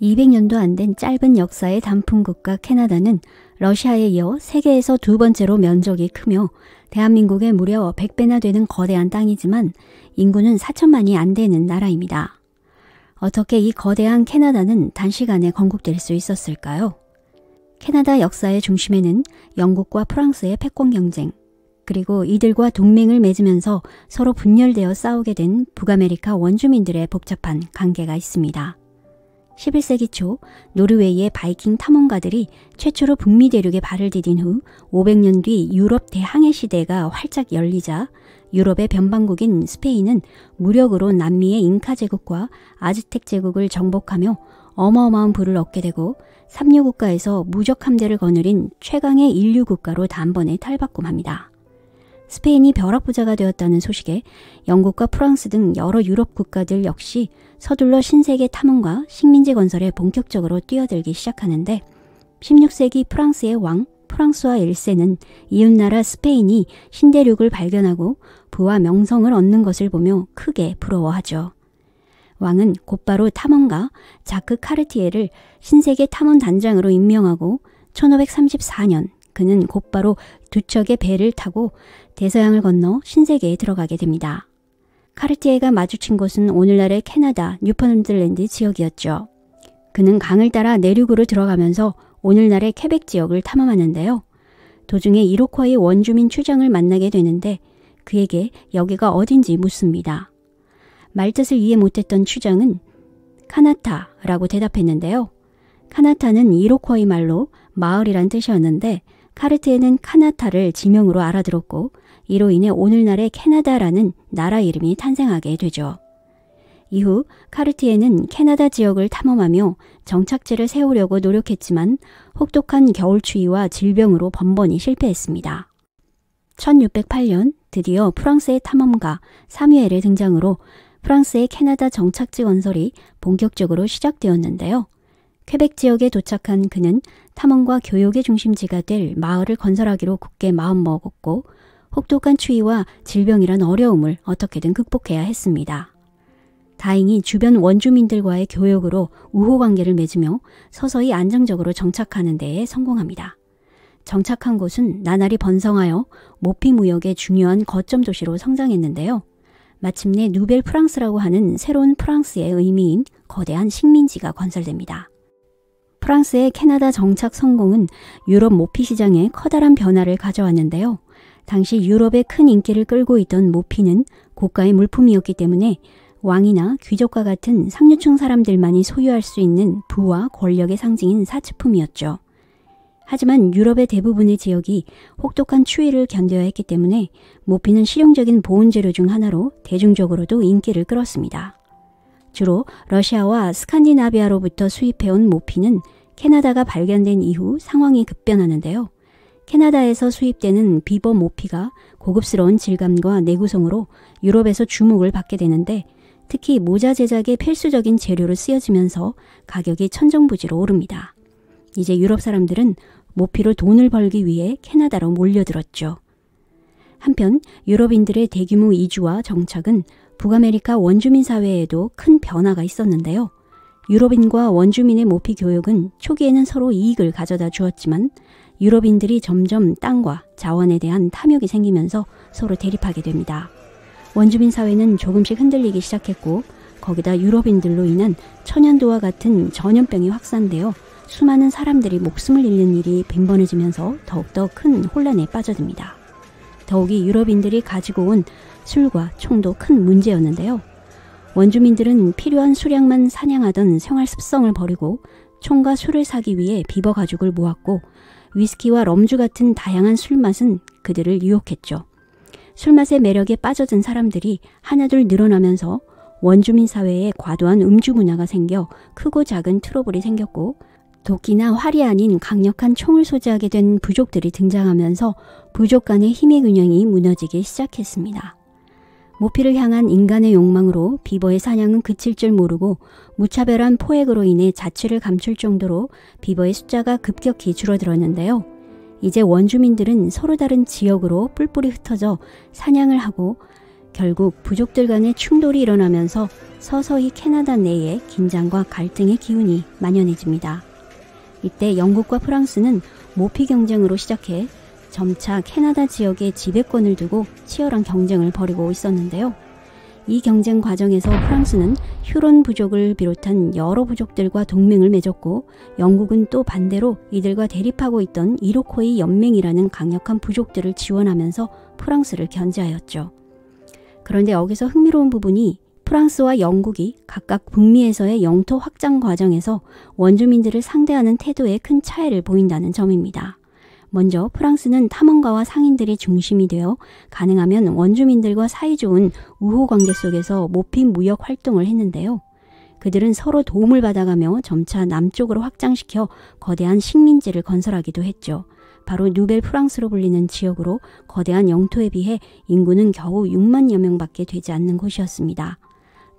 200년도 안 된 짧은 역사의 단풍국가 캐나다는 러시아에 이어 세계에서 두 번째로 면적이 크며 대한민국의 무려 100배나 되는 거대한 땅이지만 인구는 4천만이 안 되는 나라입니다. 어떻게 이 거대한 캐나다는 단시간에 건국될 수 있었을까요? 캐나다 역사의 중심에는 영국과 프랑스의 패권 경쟁, 그리고 이들과 동맹을 맺으면서 서로 분열되어 싸우게 된 북아메리카 원주민들의 복잡한 관계가 있습니다. 11세기 초 노르웨이의 바이킹 탐험가들이 최초로 북미 대륙에 발을 디딘 후 500년 뒤 유럽 대항해 시대가 활짝 열리자 유럽의 변방국인 스페인은 무력으로 남미의 잉카 제국과 아즈텍 제국을 정복하며 어마어마한 부를 얻게 되고 삼류 국가에서 무적 함대를 거느린 최강의 인류 국가로 단번에 탈바꿈합니다. 스페인이 벼락 부자가 되었다는 소식에 영국과 프랑스 등 여러 유럽 국가들 역시 서둘러 신세계 탐험과 식민지 건설에 본격적으로 뛰어들기 시작하는데 16세기 프랑스의 왕 프랑스와 1세는 이웃나라 스페인이 신대륙을 발견하고 부와 명성을 얻는 것을 보며 크게 부러워하죠. 왕은 곧바로 탐험가 자크 카르티에를 신세계 탐험 단장으로 임명하고 1534년 그는 곧바로 두 척의 배를 타고 대서양을 건너 신세계에 들어가게 됩니다. 카르티에가 마주친 곳은 오늘날의 캐나다 뉴퍼런들랜드 지역이었죠. 그는 강을 따라 내륙으로 들어가면서 오늘날의 케벡 지역을 탐험하는데요. 도중에 이로콰의 원주민 추장을 만나게 되는데 그에게 여기가 어딘지 묻습니다. 말뜻을 이해 못했던 추장은 카나타라고 대답했는데요. 카나타는 이로콰의 말로 마을이란 뜻이었는데 카르트에는 카나타를 지명으로 알아들었고 이로 인해 오늘날의 캐나다라는 나라 이름이 탄생하게 되죠. 이후 카르티에는 캐나다 지역을 탐험하며 정착지를 세우려고 노력했지만 혹독한 겨울 추위와 질병으로 번번이 실패했습니다. 1608년 드디어 프랑스의 탐험가 사뮤엘의 등장으로 프랑스의 캐나다 정착지 건설이 본격적으로 시작되었는데요. 퀘벡 지역에 도착한 그는 탐험과 교육의 중심지가 될 마을을 건설하기로 굳게 마음먹었고 혹독한 추위와 질병이란 어려움을 어떻게든 극복해야 했습니다. 다행히 주변 원주민들과의 교역으로 우호관계를 맺으며 서서히 안정적으로 정착하는 데에 성공합니다. 정착한 곳은 나날이 번성하여 모피 무역의 중요한 거점 도시로 성장했는데요. 마침내 누벨 프랑스라고 하는 새로운 프랑스의 의미인 거대한 식민지가 건설됩니다. 프랑스의 캐나다 정착 성공은 유럽 모피 시장에 커다란 변화를 가져왔는데요. 당시 유럽의 큰 인기를 끌고 있던 모피는 고가의 물품이었기 때문에 왕이나 귀족과 같은 상류층 사람들만이 소유할 수 있는 부와 권력의 상징인 사치품이었죠. 하지만 유럽의 대부분의 지역이 혹독한 추위를 견뎌야 했기 때문에 모피는 실용적인 보온재료 중 하나로 대중적으로도 인기를 끌었습니다. 주로 러시아와 스칸디나비아로부터 수입해온 모피는 캐나다가 발견된 이후 상황이 급변하는데요. 캐나다에서 수입되는 비버 모피가 고급스러운 질감과 내구성으로 유럽에서 주목을 받게 되는데 특히 모자 제작에 필수적인 재료로 쓰여지면서 가격이 천정부지로 오릅니다. 이제 유럽 사람들은 모피로 돈을 벌기 위해 캐나다로 몰려들었죠. 한편 유럽인들의 대규모 이주와 정착은 북아메리카 원주민 사회에도 큰 변화가 있었는데요. 유럽인과 원주민의 모피 교육은 초기에는 서로 이익을 가져다 주었지만 유럽인들이 점점 땅과 자원에 대한 탐욕이 생기면서 서로 대립하게 됩니다. 원주민 사회는 조금씩 흔들리기 시작했고 거기다 유럽인들로 인한 천연도와 같은 전염병이 확산되어 수많은 사람들이 목숨을 잃는 일이 빈번해지면서 더욱더 큰 혼란에 빠져듭니다. 더욱이 유럽인들이 가지고 온 술과 총도 큰 문제였는데요. 원주민들은 필요한 수량만 사냥하던 생활 습성을 버리고 총과 술을 사기 위해 비버 가죽을 모았고 위스키와 럼주 같은 다양한 술맛은 그들을 유혹했죠. 술맛의 매력에 빠져든 사람들이 하나둘 늘어나면서 원주민 사회에 과도한 음주 문화가 생겨 크고 작은 트러블이 생겼고 도끼나 활이 아닌 강력한 총을 소지하게 된 부족들이 등장하면서 부족 간의 힘의 균형이 무너지기 시작했습니다. 모피를 향한 인간의 욕망으로 비버의 사냥은 그칠 줄 모르고 무차별한 포획으로 인해 자취를 감출 정도로 비버의 숫자가 급격히 줄어들었는데요. 이제 원주민들은 서로 다른 지역으로 뿔뿔이 흩어져 사냥을 하고 결국 부족들 간의 충돌이 일어나면서 서서히 캐나다 내에 긴장과 갈등의 기운이 만연해집니다. 이때 영국과 프랑스는 모피 경쟁으로 시작해 점차 캐나다 지역의 지배권을 두고 치열한 경쟁을 벌이고 있었는데요. 이 경쟁 과정에서 프랑스는 휴론 부족을 비롯한 여러 부족들과 동맹을 맺었고 영국은 또 반대로 이들과 대립하고 있던 이로코의 연맹이라는 강력한 부족들을 지원하면서 프랑스를 견제하였죠. 그런데 여기서 흥미로운 부분이 프랑스와 영국이 각각 북미에서의 영토 확장 과정에서 원주민들을 상대하는 태도에 큰 차이를 보인다는 점입니다. 먼저 프랑스는 탐험가와 상인들이 중심이 되어 가능하면 원주민들과 사이좋은 우호관계 속에서 모핀 무역 활동을 했는데요. 그들은 서로 도움을 받아가며 점차 남쪽으로 확장시켜 거대한 식민지를 건설하기도 했죠. 바로 누벨 프랑스로 불리는 지역으로 거대한 영토에 비해 인구는 겨우 6만여 명밖에 되지 않는 곳이었습니다.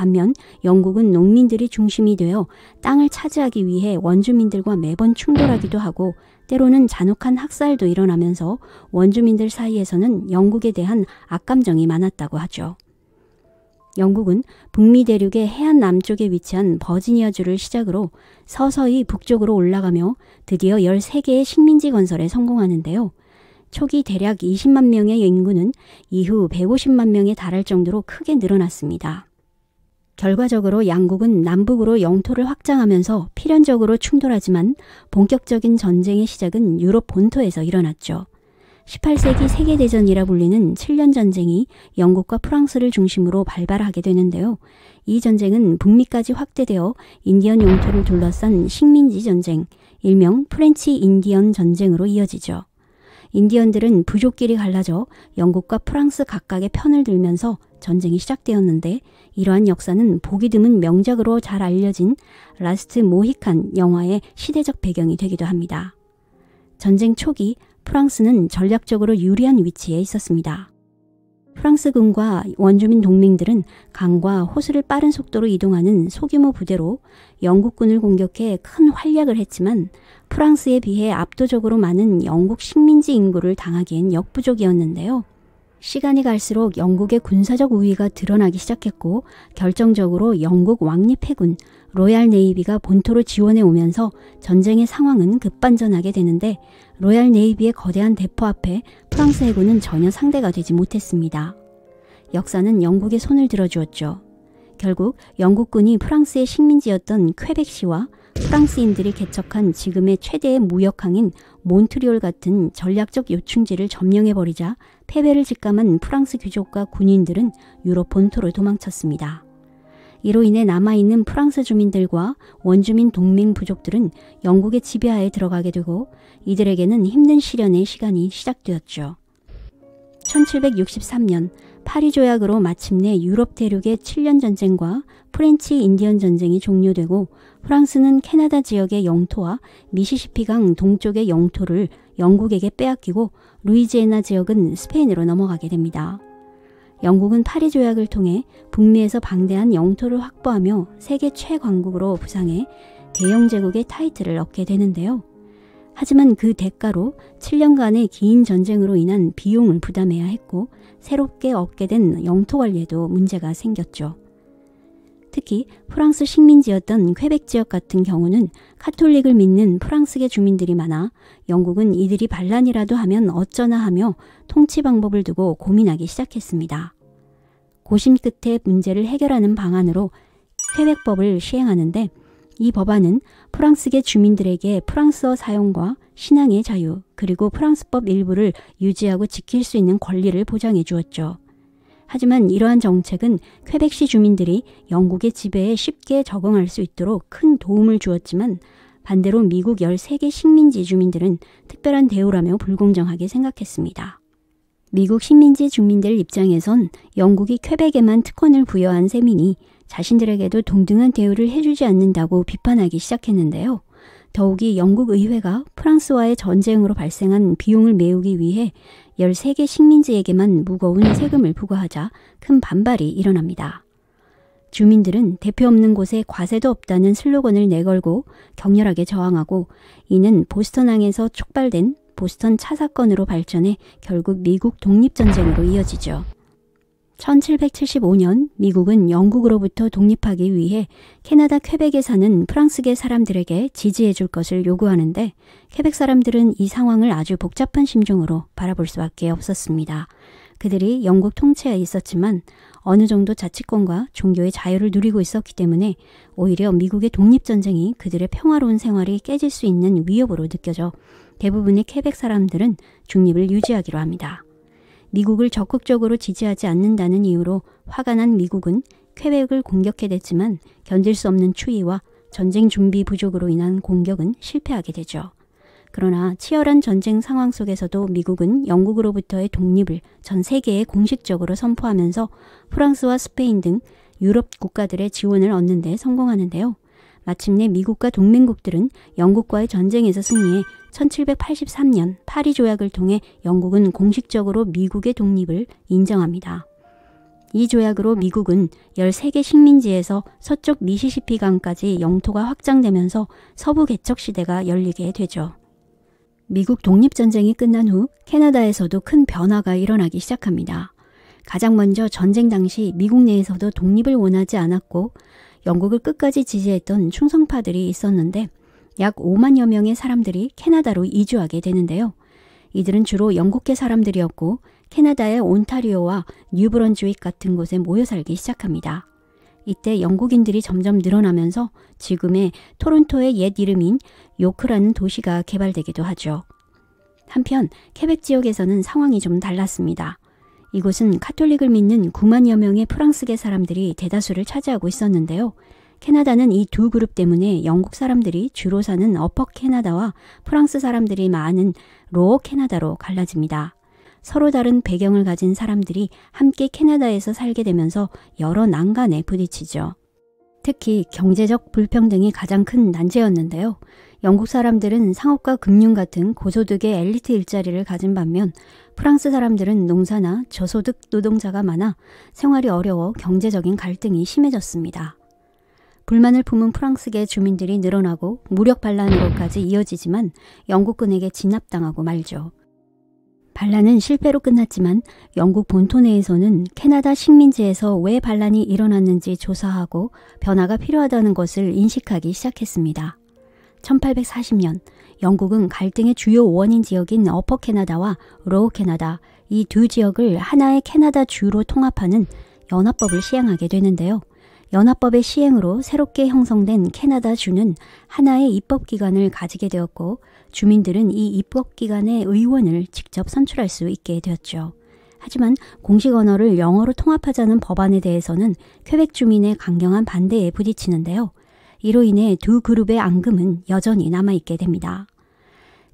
반면 영국은 농민들이 중심이 되어 땅을 차지하기 위해 원주민들과 매번 충돌하기도 하고 때로는 잔혹한 학살도 일어나면서 원주민들 사이에서는 영국에 대한 악감정이 많았다고 하죠. 영국은 북미 대륙의 해안 남쪽에 위치한 버지니아주를 시작으로 서서히 북쪽으로 올라가며 드디어 13개의 식민지 건설에 성공하는데요. 초기 대략 20만 명의 인구는 이후 150만 명에 달할 정도로 크게 늘어났습니다. 결과적으로 양국은 남북으로 영토를 확장하면서 필연적으로 충돌하지만 본격적인 전쟁의 시작은 유럽 본토에서 일어났죠. 18세기 세계대전이라 불리는 7년 전쟁이 영국과 프랑스를 중심으로 발발하게 되는데요. 이 전쟁은 북미까지 확대되어 인디언 영토를 둘러싼 식민지 전쟁, 일명 프렌치 인디언 전쟁으로 이어지죠. 인디언들은 부족끼리 갈라져 영국과 프랑스 각각의 편을 들면서 전쟁이 시작되었는데 이러한 역사는 보기 드문 명작으로 잘 알려진 라스트 모히칸 영화의 시대적 배경이 되기도 합니다. 전쟁 초기 프랑스는 전략적으로 유리한 위치에 있었습니다. 프랑스군과 원주민 동맹들은 강과 호수를 빠른 속도로 이동하는 소규모 부대로 영국군을 공격해 큰 활약을 했지만 프랑스에 비해 압도적으로 많은 영국 식민지 인구를 당하기엔 역부족이었는데요. 시간이 갈수록 영국의 군사적 우위가 드러나기 시작했고 결정적으로 영국 왕립 해군 로얄 네이비가 본토로 지원해 오면서 전쟁의 상황은 급반전하게 되는데 로얄 네이비의 거대한 대포 앞에 프랑스 해군은 전혀 상대가 되지 못했습니다. 역사는 영국의 손을 들어주었죠. 결국 영국군이 프랑스의 식민지였던 쾌백시와 프랑스인들이 개척한 지금의 최대의 무역항인 몬트리올 같은 전략적 요충지를 점령해버리자 패배를 직감한 프랑스 귀족과 군인들은 유럽 본토를 도망쳤습니다. 이로 인해 남아있는 프랑스 주민들과 원주민 동맹 부족들은 영국의 지배하에 들어가게 되고 이들에게는 힘든 시련의 시간이 시작되었죠. 1763년 파리 조약으로 마침내 유럽 대륙의 7년 전쟁과 프렌치 인디언 전쟁이 종료되고 프랑스는 캐나다 지역의 영토와 미시시피강 동쪽의 영토를 영국에게 빼앗기고 루이지애나 지역은 스페인으로 넘어가게 됩니다. 영국은 파리 조약을 통해 북미에서 방대한 영토를 확보하며 세계 최강국으로 부상해 대영 제국의 타이틀을 얻게 되는데요. 하지만 그 대가로 7년간의 긴 전쟁으로 인한 비용을 부담해야 했고 새롭게 얻게 된 영토 관리에도 문제가 생겼죠. 특히 프랑스 식민지였던 퀘벡 지역 같은 경우는 카톨릭을 믿는 프랑스계 주민들이 많아 영국은 이들이 반란이라도 하면 어쩌나 하며 통치 방법을 두고 고민하기 시작했습니다. 고심 끝에 문제를 해결하는 방안으로 쾌백법을 시행하는데 이 법안은 프랑스계 주민들에게 프랑스어 사용과 신앙의 자유 그리고 프랑스법 일부를 유지하고 지킬 수 있는 권리를 보장해 주었죠. 하지만 이러한 정책은 퀘벡시 주민들이 영국의 지배에 쉽게 적응할 수 있도록 큰 도움을 주었지만 반대로 미국 13개 식민지 주민들은 특별한 대우라며 불공정하게 생각했습니다. 미국 식민지 주민들 입장에선 영국이 퀘벡에만 특권을 부여한 세민이 자신들에게도 동등한 대우를 해주지 않는다고 비판하기 시작했는데요. 더욱이 영국 의회가 프랑스와의 전쟁으로 발생한 비용을 메우기 위해 13개 식민지에게만 무거운 세금을 부과하자 큰 반발이 일어납니다. 주민들은 대표 없는 곳에 과세도 없다는 슬로건을 내걸고 격렬하게 저항하고 이는 보스턴항에서 촉발된 보스턴 차 사건으로 발전해 결국 미국 독립전쟁으로 이어지죠. 1775년 미국은 영국으로부터 독립하기 위해 캐나다 퀘백에 사는 프랑스계 사람들에게 지지해 줄 것을 요구하는데 퀘백 사람들은 이 상황을 아주 복잡한 심정으로 바라볼 수밖에 없었습니다. 그들이 영국 통치에 있었지만 어느 정도 자치권과 종교의 자유를 누리고 있었기 때문에 오히려 미국의 독립전쟁이 그들의 평화로운 생활이 깨질 수 있는 위협으로 느껴져 대부분의 퀘백 사람들은 중립을 유지하기로 합니다. 미국을 적극적으로 지지하지 않는다는 이유로 화가 난 미국은 쾌백을 공격해댔지만 견딜 수 없는 추위와 전쟁 준비 부족으로 인한 공격은 실패하게 되죠. 그러나 치열한 전쟁 상황 속에서도 미국은 영국으로부터의 독립을 전 세계에 공식적으로 선포하면서 프랑스와 스페인 등 유럽 국가들의 지원을 얻는 데 성공하는데요. 마침내 미국과 동맹국들은 영국과의 전쟁에서 승리해 1783년 파리 조약을 통해 영국은 공식적으로 미국의 독립을 인정합니다. 이 조약으로 미국은 13개 식민지에서 서쪽 미시시피강까지 영토가 확장되면서 서부 개척 시대가 열리게 되죠. 미국 독립전쟁이 끝난 후 캐나다에서도 큰 변화가 일어나기 시작합니다. 가장 먼저 전쟁 당시 미국 내에서도 독립을 원하지 않았고 영국을 끝까지 지지했던 충성파들이 있었는데 약 5만여 명의 사람들이 캐나다로 이주하게 되는데요. 이들은 주로 영국계 사람들이었고 캐나다의 온타리오와 뉴브런즈윅 같은 곳에 모여 살기 시작합니다. 이때 영국인들이 점점 늘어나면서 지금의 토론토의 옛 이름인 요크라는 도시가 개발되기도 하죠. 한편 케벡 지역에서는 상황이 좀 달랐습니다. 이곳은 카톨릭을 믿는 9만여 명의 프랑스계 사람들이 대다수를 차지하고 있었는데요. 캐나다는 이 두 그룹 때문에 영국 사람들이 주로 사는 어퍼 캐나다와 프랑스 사람들이 많은 로어 캐나다로 갈라집니다. 서로 다른 배경을 가진 사람들이 함께 캐나다에서 살게 되면서 여러 난간에 부딪히죠. 특히 경제적 불평등이 가장 큰 난제였는데요. 영국 사람들은 상업과 금융 같은 고소득의 엘리트 일자리를 가진 반면 프랑스 사람들은 농사나 저소득 노동자가 많아 생활이 어려워 경제적인 갈등이 심해졌습니다. 불만을 품은 프랑스계 주민들이 늘어나고 무력 반란으로까지 이어지지만 영국군에게 진압당하고 말죠. 반란은 실패로 끝났지만 영국 본토 내에서는 캐나다 식민지에서 왜 반란이 일어났는지 조사하고 변화가 필요하다는 것을 인식하기 시작했습니다. 1840년 영국은 갈등의 주요 원인 지역인 어퍼 캐나다와 로우 캐나다 이 두 지역을 하나의 캐나다 주로 통합하는 연합법을 시행하게 되는데요. 연합법의 시행으로 새롭게 형성된 캐나다 주는 하나의 입법기관을 가지게 되었고 주민들은 이 입법기관의 의원을 직접 선출할 수 있게 되었죠. 하지만 공식 언어를 영어로 통합하자는 법안에 대해서는 퀘벡 주민의 강경한 반대에 부딪히는데요. 이로 인해 두 그룹의 앙금은 여전히 남아있게 됩니다.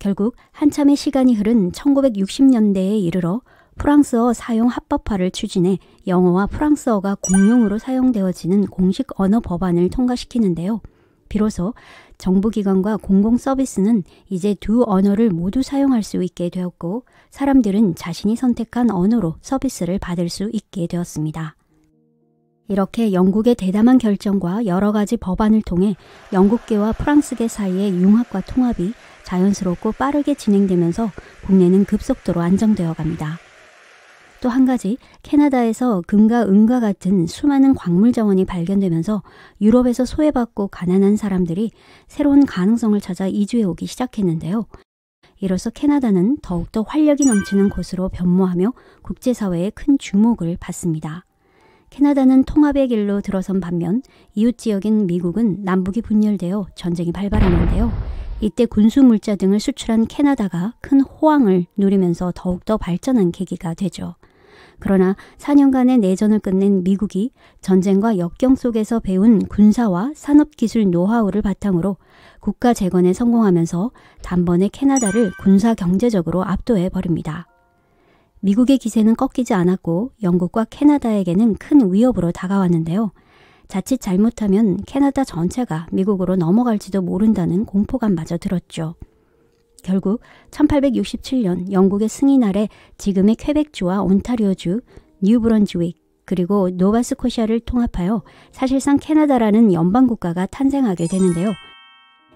결국 한참의 시간이 흐른 1960년대에 이르러 프랑스어 사용 합법화를 추진해 영어와 프랑스어가 공용으로 사용되어지는 공식 언어 법안을 통과시키는데요. 비로소 정부기관과 공공서비스는 이제 두 언어를 모두 사용할 수 있게 되었고 사람들은 자신이 선택한 언어로 서비스를 받을 수 있게 되었습니다. 이렇게 영국의 대담한 결정과 여러 가지 법안을 통해 영국계와 프랑스계 사이의 융합과 통합이 자연스럽고 빠르게 진행되면서 국내는 급속도로 안정되어 갑니다. 또한 가지 캐나다에서 금과 은과 같은 수많은 광물 자원이 발견되면서 유럽에서 소외받고 가난한 사람들이 새로운 가능성을 찾아 이주해 오기 시작했는데요. 이로써 캐나다는 더욱더 활력이 넘치는 곳으로 변모하며 국제사회의 큰 주목을 받습니다. 캐나다는 통합의 길로 들어선 반면 이웃 지역인 미국은 남북이 분열되어 전쟁이 발발하는데요. 이때 군수 물자 등을 수출한 캐나다가 큰 호황을 누리면서 더욱더 발전한 계기가 되죠. 그러나 4년간의 내전을 끝낸 미국이 전쟁과 역경 속에서 배운 군사와 산업기술 노하우를 바탕으로 국가 재건에 성공하면서 단번에 캐나다를 군사 경제적으로 압도해 버립니다. 미국의 기세는 꺾이지 않았고 영국과 캐나다에게는 큰 위협으로 다가왔는데요. 자칫 잘못하면 캐나다 전체가 미국으로 넘어갈지도 모른다는 공포감마저 들었죠. 결국 1867년 영국의 승인 아래 지금의 퀘벡주와 온타리오주, 뉴브런즈윅 그리고 노바스코시아를 통합하여 사실상 캐나다라는 연방국가가 탄생하게 되는데요.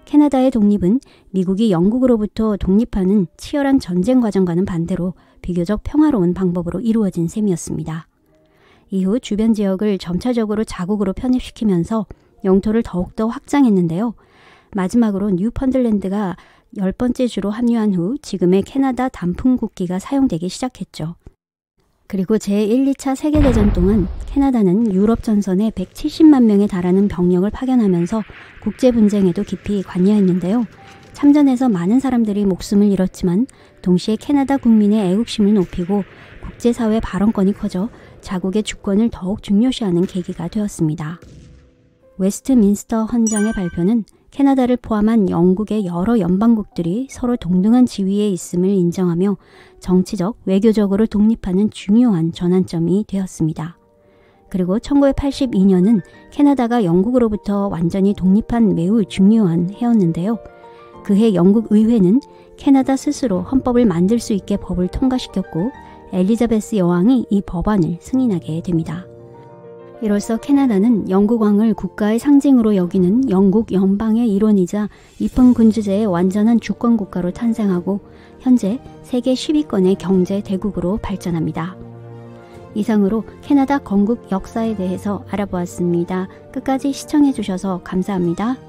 캐나다의 독립은 미국이 영국으로부터 독립하는 치열한 전쟁 과정과는 반대로 비교적 평화로운 방법으로 이루어진 셈이었습니다. 이후 주변 지역을 점차적으로 자국으로 편입시키면서 영토를 더욱더 확장했는데요. 마지막으로 뉴펀들랜드가 열번째 주로 합류한 후 지금의 캐나다 단풍국기가 사용되기 시작했죠. 그리고 제1, 2차 세계대전 동안 캐나다는 유럽 전선에 170만 명에 달하는 병력을 파견하면서 국제 분쟁에도 깊이 관여했는데요. 참전에서 많은 사람들이 목숨을 잃었지만 동시에 캐나다 국민의 애국심을 높이고 국제사회 발언권이 커져 자국의 주권을 더욱 중요시하는 계기가 되었습니다. 웨스트민스터 헌장의 발표는 캐나다를 포함한 영국의 여러 연방국들이 서로 동등한 지위에 있음을 인정하며 정치적, 외교적으로 독립하는 중요한 전환점이 되었습니다. 그리고 1982년은 캐나다가 영국으로부터 완전히 독립한 매우 중요한 해였는데요. 그해 영국 의회는 캐나다 스스로 헌법을 만들 수 있게 법을 통과시켰고 엘리자베스 여왕이 이 법안을 승인하게 됩니다. 이로써 캐나다는 영국왕을 국가의 상징으로 여기는 영국 연방의 일원이자 입헌 군주제의 완전한 주권국가로 탄생하고 현재 세계 10위권의 경제 대국으로 발전합니다. 이상으로 캐나다 건국 역사에 대해서 알아보았습니다. 끝까지 시청해주셔서 감사합니다.